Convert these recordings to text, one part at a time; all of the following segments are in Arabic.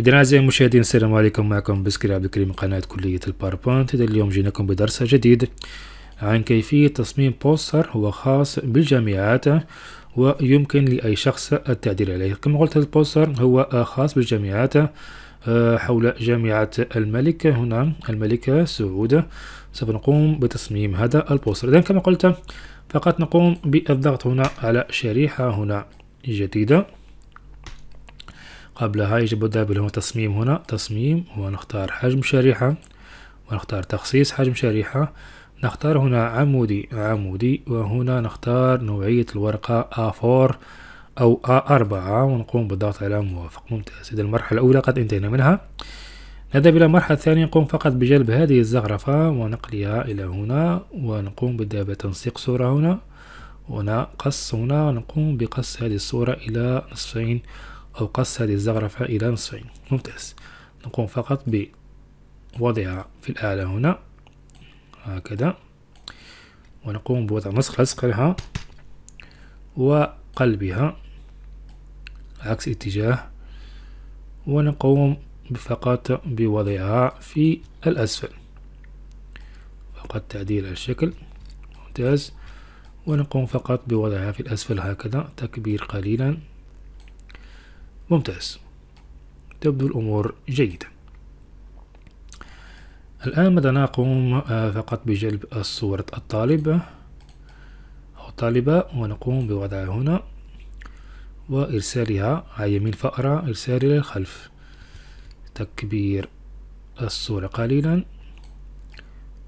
إذن أعزائي المشاهدين السلام عليكم معكم بسكري عبد الكريم من قناة كلية الباربونت إذا اليوم جيناكم بدرس جديد عن كيفية تصميم بوستر هو خاص بالجامعات ويمكن لأي شخص التعديل عليه كما قلت البوستر هو خاص بالجامعات آه، حول جامعة الملك هنا الملكة سعود سوف نقوم بتصميم هذا البوستر إذن كما قلت فقط نقوم بالضغط هنا على شريحة هنا جديدة قبلها يجب الذهاب إلى تصميم هنا تصميم ونختار حجم شريحة ونختار تخصيص حجم شريحة نختار هنا عمودي عمودي وهنا نختار نوعية الورقة A4 أو A4 ونقوم بالضغط على موافق ممتاز إذا المرحلة الأولى قد انتهينا منها نذهب إلى المرحلة الثانية نقوم فقط بجلب هذه الزخرفة ونقلها إلى هنا ونقوم بالذهاب تنسيق صورة هنا هنا قص هنا ونقوم بقص هذه الصورة إلى نصفين أو قص هذه الزخرفة إلى نصفين ممتاز نقوم فقط بوضعها في الآلة هنا هكذا ونقوم بوضع نسخ لصق لها وقلبها عكس اتجاه ونقوم فقط بوضعها في الأسفل فقط تعديل الشكل ممتاز ونقوم فقط بوضعها في الأسفل هكذا تكبير قليلا ممتاز تبدو الأمور جيدة الآن ماذا نقوم آه، فقط بجلب صورة الطالب أو الطالبة ونقوم بوضعها هنا وإرسالها على يمين فأرة إرسال إلى الخلف تكبير الصورة قليلا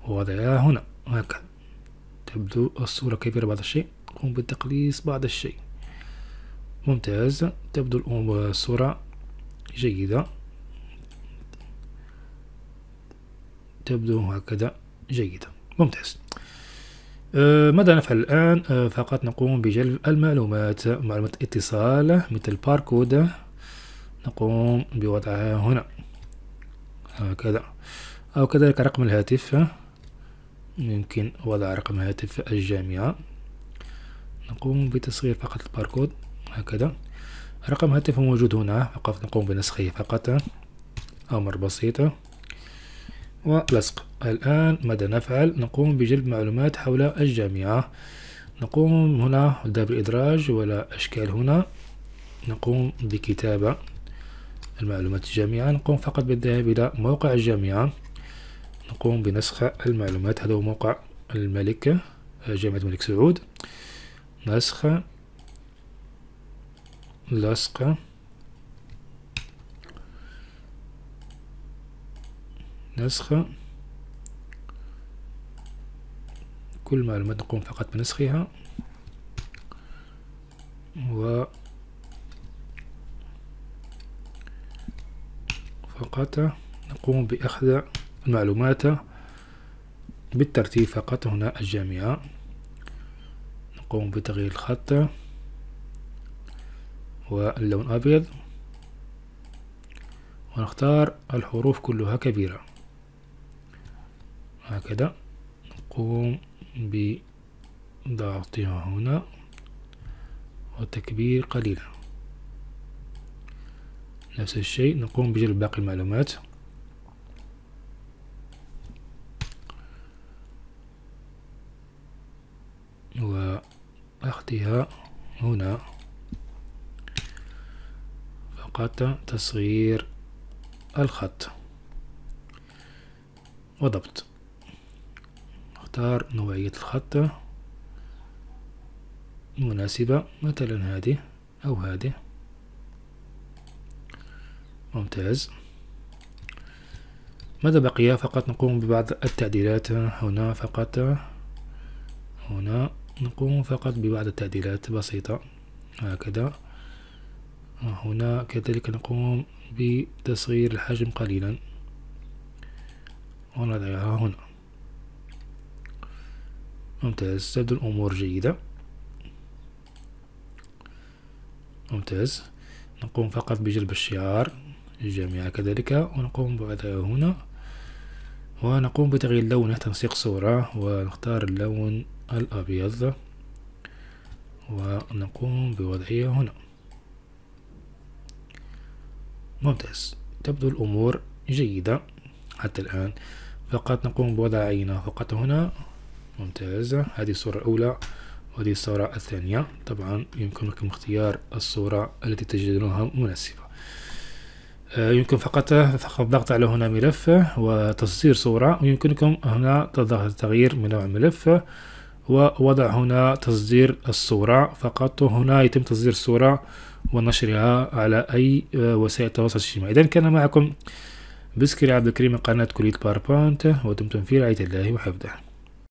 ووضعها هنا هكذا تبدو الصورة كبيرة بعض الشيء قم بالتقليص بعض الشيء ممتاز تبدو الصورة جيدة تبدو هكذا جيدة ممتاز آه، ماذا نفعل الآن؟ آه، فقط نقوم بجلب المعلومات معلومات اتصال مثل باركود نقوم بوضعها هنا هكذا أو كذلك رقم الهاتف يمكن وضع رقم هاتف الجامعة نقوم بتصغير فقط الباركود هكذا رقم هاتف موجود هنا فقط نقوم بنسخه فقط أمر بسيط ولصق الآن ماذا نفعل نقوم بجلب معلومات حول الجامعة نقوم هنا دبر بالإدراج ولا أشكال هنا نقوم بكتابة المعلومات الجامعة نقوم فقط بالذهاب إلى موقع الجامعة نقوم بنسخ المعلومات هذا هو موقع الملك جامعة الملك سعود نسخة لاصقة نسخة كل معلومات نقوم فقط بنسخها و فقط نقوم بأخذ المعلومات بالترتيب فقط هنا الجامعة نقوم بتغيير الخط واللون أبيض ونختار الحروف كلها كبيرة هكذا نقوم بضغطها هنا وتكبير قليلا نفس الشيء نقوم بجلب باقي المعلومات وأخذها هنا طريقة تصغير الخط وضبط اختار نوعية الخط المناسبة مثلا هذه أو هذه ممتاز ماذا بقي فقط نقوم ببعض التعديلات هنا فقط هنا نقوم فقط ببعض التعديلات بسيطة هكذا هنا كذلك نقوم بتصغير الحجم قليلا ونضعها هنا ممتاز تبدو الأمور جيدة ممتاز نقوم فقط بجلب الشعار الجميع كذلك ونقوم بوضعها هنا ونقوم بتغيير لونه تنسيق صورة ونختار اللون الأبيض ونقوم بوضعه هنا ممتاز تبدو الأمور جيدة حتى الآن فقط نقوم بوضع عينة فقط هنا ممتاز هذه الصورة الأولى وهذه الصورة الثانية طبعا يمكنكم اختيار الصورة التي تجدونها مناسبة آه، يمكن فقط الضغط على هنا ملف وتصدير صورة ويمكنكم هنا تغيير من نوع ملف ووضع هنا تصدير الصورة فقط وهنا يتم تصدير الصورة ونشرها على أي آه، وسائل التواصل الاجتماعي إذا كان معكم بسكري عبد الكريم من قناة كلية باربونت ودمتم في رعاية الله وحفظه